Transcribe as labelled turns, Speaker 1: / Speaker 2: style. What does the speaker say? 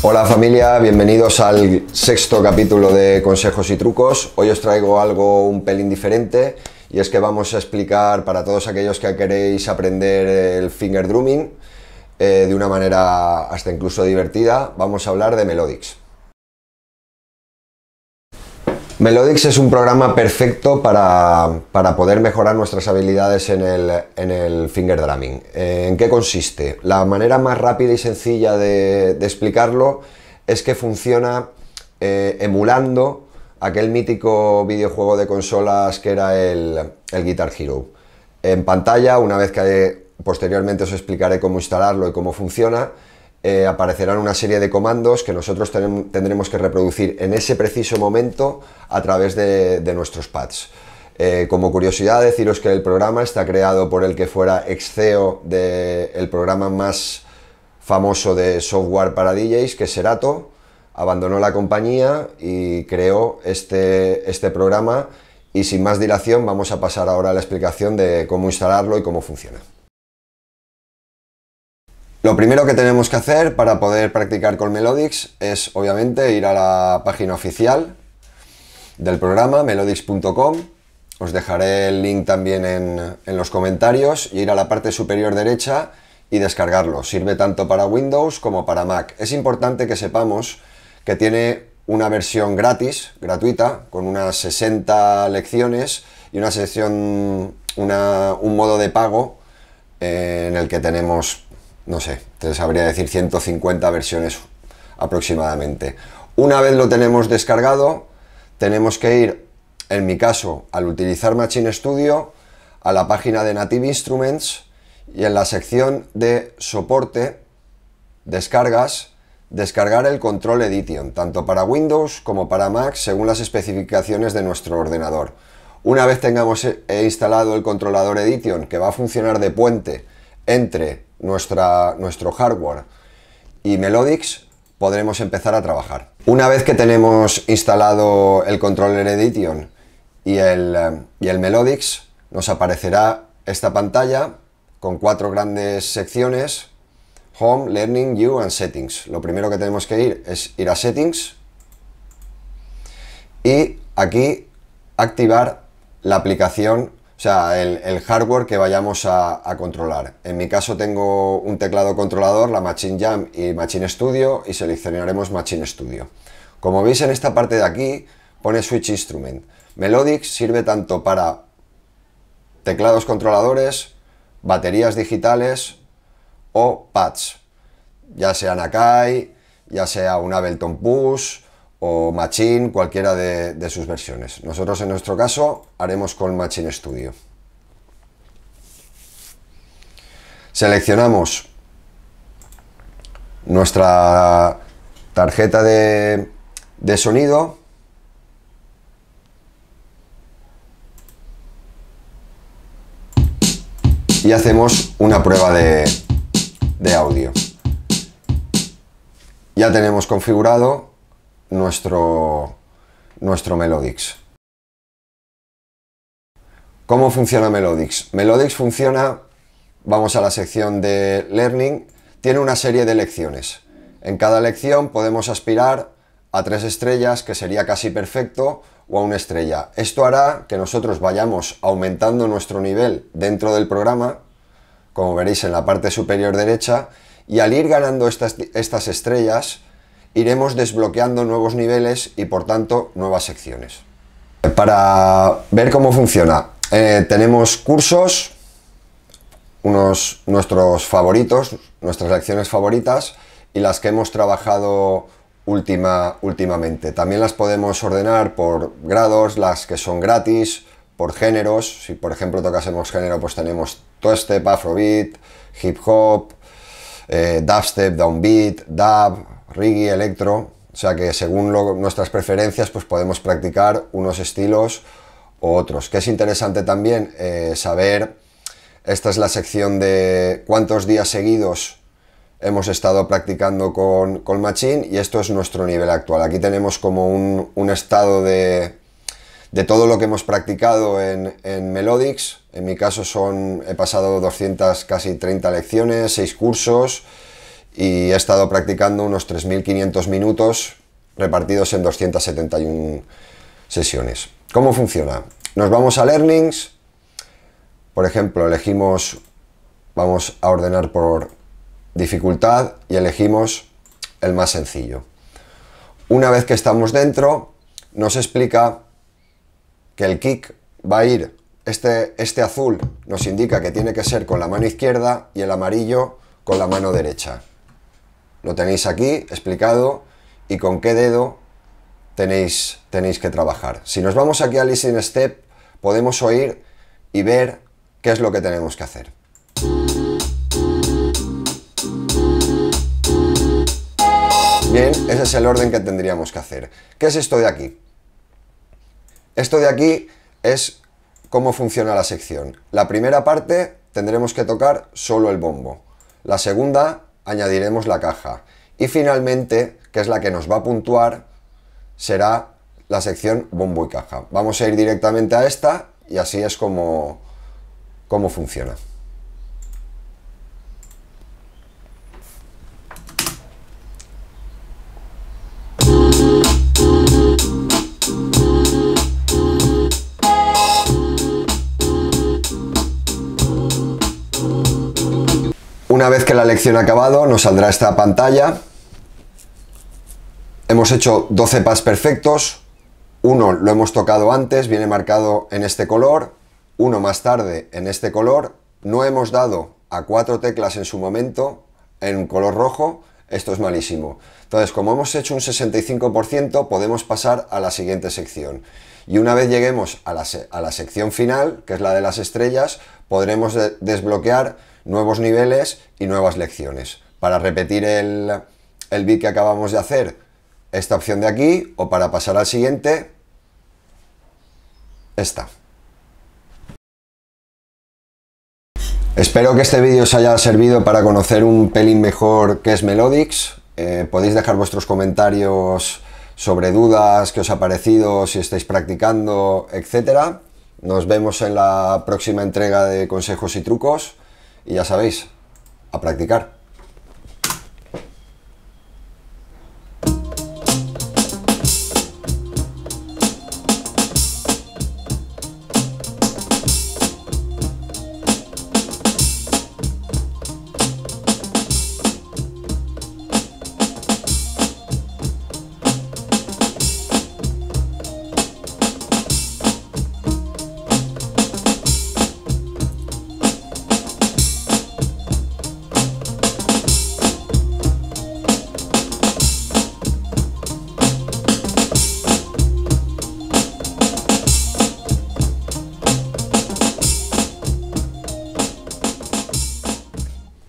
Speaker 1: Hola familia, bienvenidos al sexto capítulo de Consejos y Trucos. Hoy os traigo algo un pelín diferente y es que vamos a explicar para todos aquellos que queréis aprender el finger drumming eh, de una manera hasta incluso divertida, vamos a hablar de melodics. Melodix es un programa perfecto para, poder mejorar nuestras habilidades en el, finger drumming. Eh, ¿En qué consiste? La manera más rápida y sencilla de, explicarlo es que funciona eh, emulando aquel mítico videojuego de consolas que era el, el Guitar Hero. En pantalla, una vez que posteriormente os explicaré cómo instalarlo y cómo funciona, eh, aparecerán una serie de comandos que nosotros tendremos que reproducir en ese preciso momento a través de, nuestros pads. Eh, como curiosidad, deciros que el programa está creado por el que fuera ex CEO del programa más famoso de software para DJs, que es Serato. Abandonó la compañía y creó este, este programa. Y sin más dilación, vamos a pasar ahora a la explicación de cómo instalarlo y cómo funciona. Lo primero que tenemos que hacer para poder practicar con Melodix es obviamente ir a la página oficial del programa, melodix.com. Os dejaré el link también en, los comentarios y ir a la parte superior derecha y descargarlo. Sirve tanto para Windows como para Mac. Es importante que sepamos que tiene una versión gratis, gratuita, con unas 60 lecciones y una sesión, un modo de pago eh, en el que tenemos no sé, te sabría decir 150 versiones aproximadamente. Una vez lo tenemos descargado, tenemos que ir, en mi caso, al utilizar Machine Studio, a la página de Native Instruments y en la sección de soporte, descargas, descargar el Control Edition, tanto para Windows como para Mac, según las especificaciones de nuestro ordenador. Una vez tengamos eh, instalado el controlador Edition, que va a funcionar de puente entre nuestra, nuestro hardware y Melodix podremos empezar a trabajar. Una vez que tenemos instalado el controller Edition y el, y el Melodix, nos aparecerá esta pantalla con cuatro grandes secciones, Home, Learning, You and Settings. Lo primero que tenemos que ir es ir a Settings y aquí activar la aplicación o sea, el, hardware que vayamos a, controlar. En mi caso tengo un teclado controlador, la Machine Jam y Machine Studio, y seleccionaremos Machine Studio. Como veis en esta parte de aquí, pone Switch Instrument. Melodic sirve tanto para teclados controladores, baterías digitales o pads. Ya sea Nakai, ya sea un Ableton Push, o Machine, cualquiera de, sus versiones. Nosotros en nuestro caso haremos con Machine Studio. Seleccionamos nuestra tarjeta de, de sonido. y hacemos una prueba de, de, audio. Ya tenemos configurado nuestro, nuestro Melodix. ¿Cómo funciona Melodix? Melodix funciona, vamos a la sección de Learning, tiene una serie de lecciones. En cada lección podemos aspirar a tres estrellas, que sería casi perfecto, o a una estrella. Esto hará que nosotros vayamos aumentando nuestro nivel dentro del programa, como veréis en la parte superior derecha, y al ir ganando estas estrellas, iremos desbloqueando nuevos niveles y por tanto nuevas secciones. Eh, para ver cómo funciona, eh, tenemos cursos, unos, nuestros favoritos, nuestras acciones favoritas y las que hemos trabajado última, últimamente. También las podemos ordenar por grados, las que son gratis, por géneros. Si por ejemplo tocásemos género, pues tenemos Twistep, Afrobeat, Hip Hop, eh, Dubstep, Downbeat, Dub, Rigi electro, o sea que según nuestras preferencias pues podemos practicar unos estilos u otros. Que es interesante también eh, saber, esta es la sección de cuántos días seguidos hemos estado practicando con, con Machine y esto es nuestro nivel actual. Aquí tenemos como un, estado de, todo lo que hemos practicado en, en Melodics. En mi caso son, he pasado 200, casi 30 lecciones, 6 cursos y he estado practicando unos 3.500 minutos repartidos en 271 sesiones. ¿Cómo funciona? Nos vamos a Learnings, por ejemplo, elegimos, vamos a ordenar por dificultad y elegimos el más sencillo. Una vez que estamos dentro, nos explica que el kick va a ir, este, este azul nos indica que tiene que ser con la mano izquierda y el amarillo con la mano derecha. Lo tenéis aquí explicado y con qué dedo tenéis, tenéis que trabajar. Si nos vamos aquí a Listen Step, podemos oír y ver qué es lo que tenemos que hacer. Bien, ese es el orden que tendríamos que hacer. ¿Qué es esto de aquí? Esto de aquí es cómo funciona la sección. La primera parte tendremos que tocar solo el bombo. La segunda añadiremos la caja. Y finalmente, que es la que nos va a puntuar, será la sección bombo y caja. Vamos a ir directamente a esta y así es como, funciona. una vez que la lección ha acabado, nos saldrá esta pantalla. Hemos hecho 12 pas perfectos. Uno lo hemos tocado antes, viene marcado en este color. Uno más tarde en este color. No hemos dado a cuatro teclas en su momento en color rojo. Esto es malísimo. Entonces, como hemos hecho un 65%, podemos pasar a la siguiente sección. Y una vez lleguemos a la, sección final, que es la de las estrellas, podremos desbloquear nuevos niveles y nuevas lecciones. Para repetir el, el bit que acabamos de hacer, esta opción de aquí, o para pasar al siguiente, esta. Espero que este vídeo os haya servido para conocer un pelín mejor qué es Melodix. Eh, podéis dejar vuestros comentarios sobre dudas, qué os ha parecido, si estáis practicando, etc. Nos vemos en la próxima entrega de consejos y trucos y ya sabéis, a practicar.